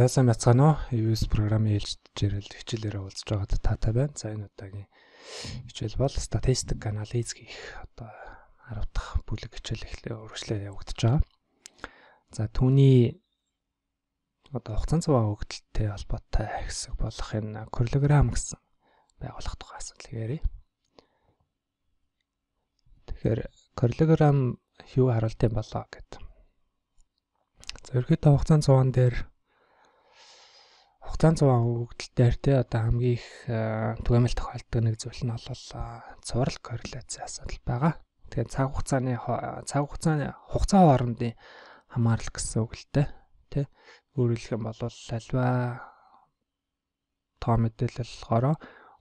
За сайн бацгаана уу? EVS програмын ээлжид жирэл хичээлээрээ уулзж байгаад таатай байна. За энэ удаагийн хичээл бол статистик анализ хийх одоо 10 дахь бүлэг хичээл эхлээ урагшлаа явагдаж байгаа. За түүний одоо хугацаанд цаваа хөгдөлттэй холбоотой хэсэг болох энэ курилограм гэсэн байгуулах тухай асуудал ярив. Тэгэхээр курилограм юу харуулт юм болоо гэдэг. За ерөөхдөө хугацаанд цаваан дээр хугацаан цуваа өгдөлтээр те одоо хамгийн их э, түгээмэл тохиолддог нэг зүйл нь бол э, цуврал корреляци асуудал байгаа. Тэгэхээр цаг хугацааны цаг хугацааны хугацаа хоорондын хамаарал гэсэн үг л те. Өөрөлдөх юм бол альва тоо мэдээлэл болохоор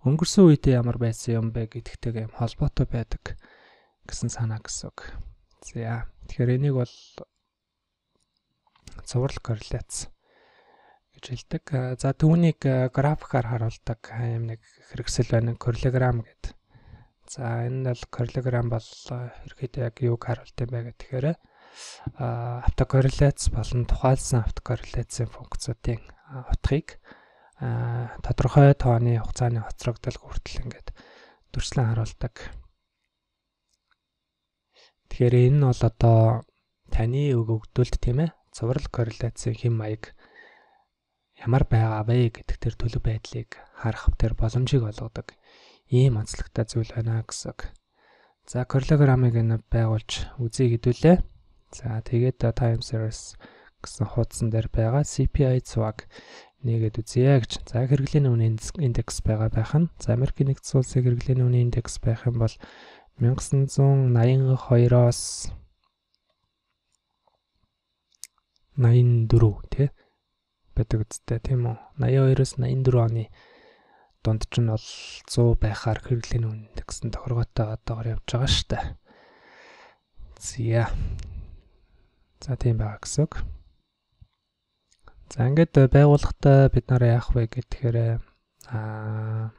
өнгөрсөн үед ямар байсан юм бэ гэдэгтэйгээ юм холбоотой байдаг гэсэн санаа гэсэн үг. За тэгэхээр энийг бол цуврал корреляц гэж хэлдэг. За түүнийг графикаар харуулдаг юм нэг хэрэгсэл байна корилограм гэдэг. За энэ бол корилограм бол ерөөхдөө яг юуг харуулдаг юм бэ гэхээр автокорреляц болон тухайлсан автокорреляцийн функцуудын утгыг тодорхой тооны хугацааны хоцрогдол хүртэл ингээд төрслөн харуулдаг. Тэгэхээр энэ бол одоо таны өгөгдүүлд тийм ээ цуврал корреляцийн хэм маяг ямар байгаа вэ гэдэг тэр төлөв байдлыг харах тэр боломжийг олгодог ийм онцлогтой зүйл байна гэсэн. За карлограмыг нь байгуулж үзье хэдүүлээ. За тэгээд time series гэсэн хуудсан дээр байгаа CPI цуваг нэгэд үзье гэж. За хэрэглээний үнийн индекс байгаа байх нь. За Америк нэгдсэн улсын хэрэглээний үнийн индекс байх юм бол 1982-оос 84 тий байдаг үсттэй тийм үү 82-оос 84 оны дунд ч нь бол 100 байхаар хэрэглэн үн гэсэн тохиргоотой одоогор явж байгаа штэ. Зя. За тийм байгаа гэсэн үг. За ингээд э, байгууллагатай бид нараа яах вэ гэхээр аа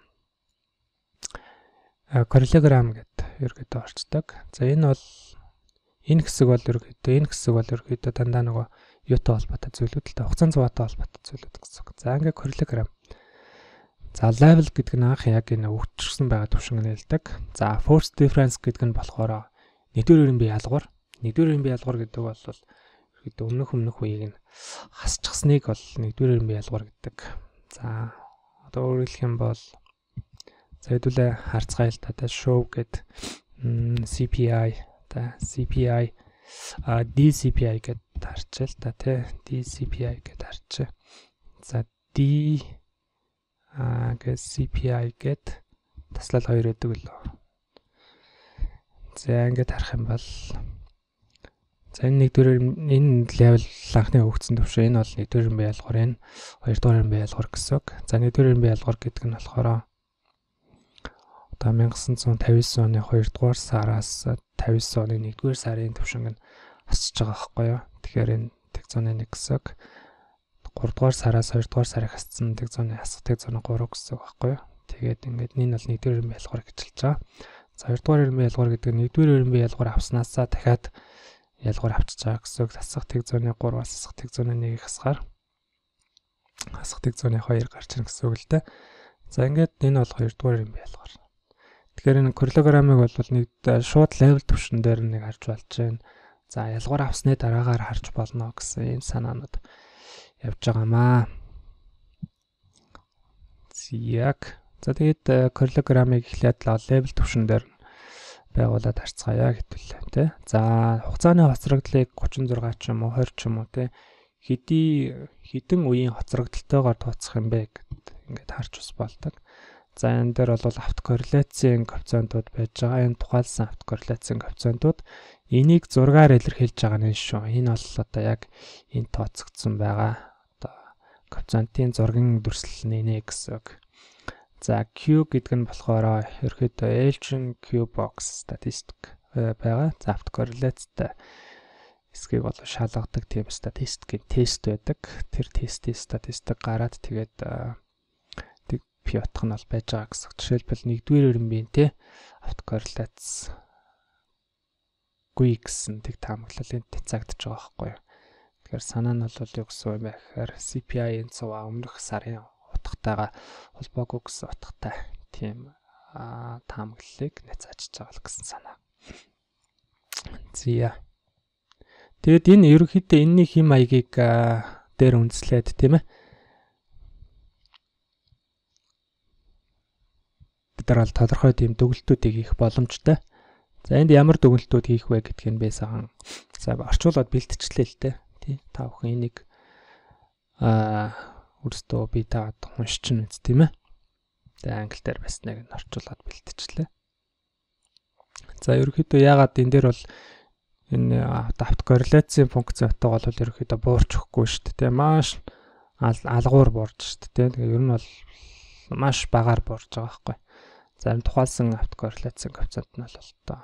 э, корилограм гэдэг ерөөдөө орцдог. За энэ бол энэ хэсэг бол ерөөдөө энэ хэсэг бол ерөөдөө дандаа нөгөө юутай холбоотой зүйлүүд л та хугацаанд зугаатай холбоотой зүйлүүд гэсэн үг. За ингээ коррелограм. За level гэдэг нь анх яг энэ өгчсөн байгаа төвшинг нэлдэг. За first difference гэдэг нь болохоор нэгдүгээр юм би ялгуур. Нэгдүгээр юм би ялгуур гэдэг бол хэд өмнөх өмнөх үеийг нь хасчихсныг бол нэгдүгээр юм би ялгуур гэдэг. За одоо өөрөглөх юм бол за хэдүүлээ харцгайл татаа show гэд CPI та CPI DCPI гэдээ харчаа л та тий. DCPI гэдээ харчаа. За D а гэс CPI гэд таслал 2 гэдэг л. За ингээд харах юм бол За энэ нэгдүгээр энэ level анхны хөгжсөн төвшөө энэ бол нэгдүгээр юм бай ялгуур энэ хоёрдугаар юм бай ялгуур гэсэн үг. За нэгдүгээр юм бай ялгуур гэдэг нь болохоор одоо 1959 оны 2 дугаар сараас 59 оны 1 дугаар сарын төвшинг нь хасж байгаа байхгүй юу. Тэгэхээр энэ тэгзоны 1 гэсэг 3 дугаар сараас 2 дугаар сарыг хасцсан тэгзоны асах тэгзоны 3 гэсэг байхгүй юу. Тэгээд ингээд энэ бол 1 дугаар ерөнхий ялгаар гэж хэлж байгаа. За 2 дугаар ерөнхий ялгаар гэдэг нь 1 дугаар ерөнхий ялгаар авснаасаа дахиад ялгаар авчиж байгаа гэсэн үг. Засах тэгзоны 3 бас засах тэгзоны 1-ийг хасгаар хасах тэгзоны 2 гарч ирнэ гэсэн үг л дээ. За ингээд энэ бол 2 дугаар юм ялгаар. Тэгэхээр энэ курилограмыг бол нэг э, шууд левел төвшин дээр нэг харж болж байна. За ялгуур авсны дараагаар харж болно гэсэн ийм санаанууд явж байгаамаа. Зяг. За тэгээд курилограмыг э, эхлээд левел төвшин дээр байгуулад харцгаая хэвэл тэ. За хугацааны хоцрогдлыг 36 ч юм уу 20 ч юм уу тэ хэдий хэдэн үеийн хоцрогдолтойгоор тооцох юм бэ гэд ингээд харж ус бол ตก. За энэ дээр бол автокорреляцийн коэффициентууд байж байгаа. Энэ тухайлсан автокорреляцийн коэффициентууд энийг зургаар илэрхийлж байгаа нь шүү. Энэ бол одоо яг энэ тооцогдсон байгаа. Одоо коэффициентийн зургийн дүрслэл нэ гэсэн үг. За Q гэдэг нь болохоор ерөөхдөө Elgin Q box statistic э, байгаа. За автокорреляцтай эсгийг болоо шалгадаг тийм статистикийн тест байдаг. Тэр тестийн статистик гараад тэгээд э, пи утх нь бол байж байгаа гэсэн. Жишээлбэл нэгдүгээр өрөмбийн те автокорреляц гүй гэсэн тэг таамаглал энд тацагдж байгаа байхгүй юу. Тэгэхээр санаа нь бол юу гэсэн юм бэ гэхээр CPI-ийн цуваа өмнөх сарын утгатайгаа холбоогүй гэсэн утгатай тийм таамаглалыг нацаачж байгаа л гэсэн санаа. Зия. Тэгэд энэ ерөнхийдөө энэний хим маягийг дээр үнслээд тийм ээ дараал тодорхой тийм дүгнэлтүүдийг хийх боломжтой. За энд ямар дүгнэлтүүд хийх вэ гэдгийг нь бэсахан. За орчуулад бэлтчлээ л дээ. Тий. Та бүхэн энийг аа өөртөө би таад уншиж чинь үст тийм ээ. За англи дээр бас нэг нь орчуулад бэлтчлээ. За ерөнхийдөө яагаад энэ дээр бол энэ авт корреляцийн функциотойгоо бол ерөнхийдөө буурч өгөхгүй шүү дээ. Маш алгуур буурч шүү дээ. Тэгээ ер нь бол маш багаар буурж байгаа байхгүй зарим тухайлсан автокорреляцийн коэффициент нь бол одоо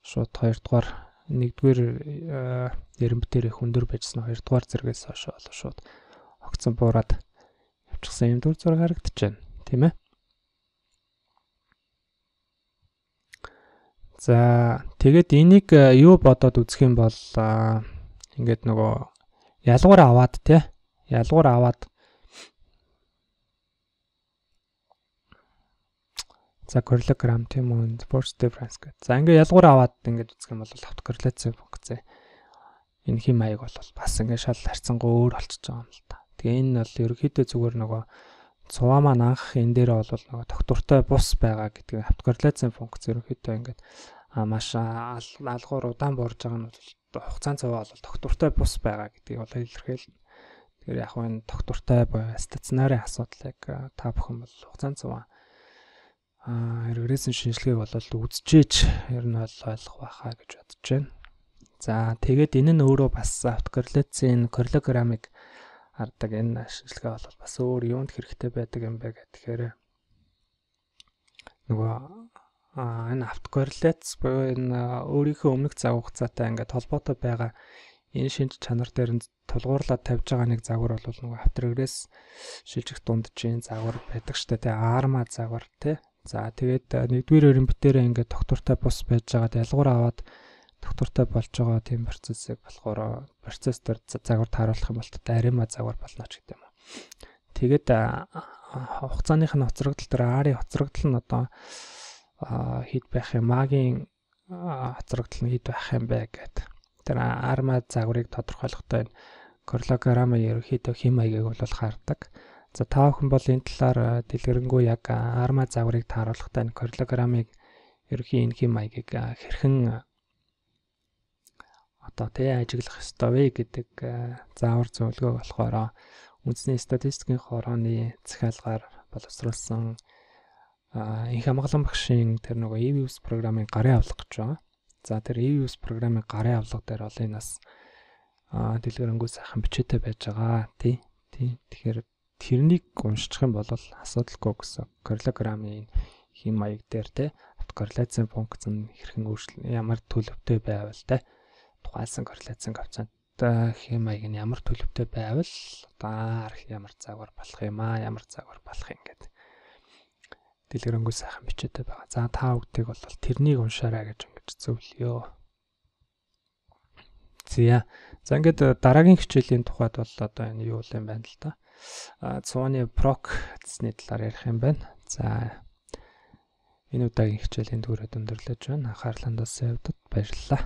шууд 2 дугаар 1-р эренб дээрээ хүндөр байжсан 2-р зэргээс хойш бол шууд огцон буураад явчихсан юм дүр зураг харагдчихэв тийм ээ За тэгэд энийг э, юу бодоод үзэх юм бол э, ингээд нөгөө ялгуур аваад тий ялгуур аваад За коррелаграм тийм үү, Force difference гэдэг. За ингээ ялгуур аваад ингээд үзэх юм бол автокорреляц функц энэ хим маяг бол бас ингээ шал харцсан гоо өөр болчихж байгаа юм л та. Тэгээ энэ бол ерөөхдөө зүгээр нөгөө цуваа маань анх энэ дээр бол нөгөө доктортой бус байгаа гэдэг автокорреляцийн функц ерөөхдөө ингээд маш алгуур удаан борж байгаа нь бол хугацаанд цуваа бол доктортой бус байгаа гэдгийг бол илэрхийлнэ. Тэгэхээр яг энэ доктортой буюу стационарын асуудлыг та бүхэн бол хугацаанд цуваа хэрэглээсэн шинжилгээ болоод үзчихэж ер нь ойлгох байхаа гэж бодож байна. За тэгээд энэ нь өөрөө бас автокорреляцийн коррелограмыг хардаг энэ шинжилгээ бол бас өөр юунд хэрэгтэй байдаг юм бэ гэхээр нөгөө энэ автокорреляц буюу энэ өөрийнхөө өмнөх зав хугацаатай ингээд холбоотой байгаа энэ шинж чанар дээр нь тулгуурлаад тавьж байгаа нэг загвар бол нөгөө авторэгрээс шилжих дундчийн загвар байдаг штэ тэ арма загвар тэ За тэгээд нэгдүгээр өрөмбөтөрөө ингээд доктортой бус байж байгаад ялгуур аваад доктортой болж байгаа тийм процессыг болохоор процесс төр загвар тааруулах юм бол тарима загвар болно ч гэдэм. Тэгээд хугацааных нь хоцрогдол төр аарын хоцрогдол нь одоо хэд байх юм магийн хоцрогдол нь хэд байх юм бэ гэд. Тэр арма загварыг тодорхойлохдоо энэ корлограмма ерөөхдөө хэм маягийг бол хардаг. За та бүхэн бол энэ талаар э, дэлгэрэнгүй яг арма э, загварыг тааруулахтай энэ кардиограмыг ерөхийн энхи маягийг э, хэрхэн одоо тэ ажиглах ёстой вэ гэдэг заавар зөвлөгөө болохоор үндэсний статистикийн хорооны захиалгаар боловсруулсан энх хамгаалан багшийн тэр нөгөө EVS програмын гарын авлага гэж байгаа. За тэр EVS програмын гарын авлага дээр бол энэ бас дэлгэрэнгүй сайхан бичээтэй байж байгаа тий. Тий. Тэгэхээр тэрнийг уншчих юм бол асуудалгүй гэсэн. Коррелограмын хэм маяг дээр те корреляцийн функц нь хэрхэн өөрчлөн ямар төлөвтэй байвал те тухайлсан корреляцийн коэффициенттэй хэм маяг нь ямар төлөвтэй байвал одоо арх ямар загвар болох юм аа ямар загвар болох юм гэдэг дэлгэрэнгүй сайхан бичээтэй байгаа. За та бүгдийг бол тэрнийг уншаарай гэж ингэж зөвлөё. Зя. За ингээд дараагийн хичээлийн тухайд бол одоо энэ юу юм байна л та цууны прок гэсний талаар ярих юм байна. За энэ удаагийн хичээлийн төвөд өндөрлөж байна. Анхаарлаа дуусан хэвдэд баярлалаа.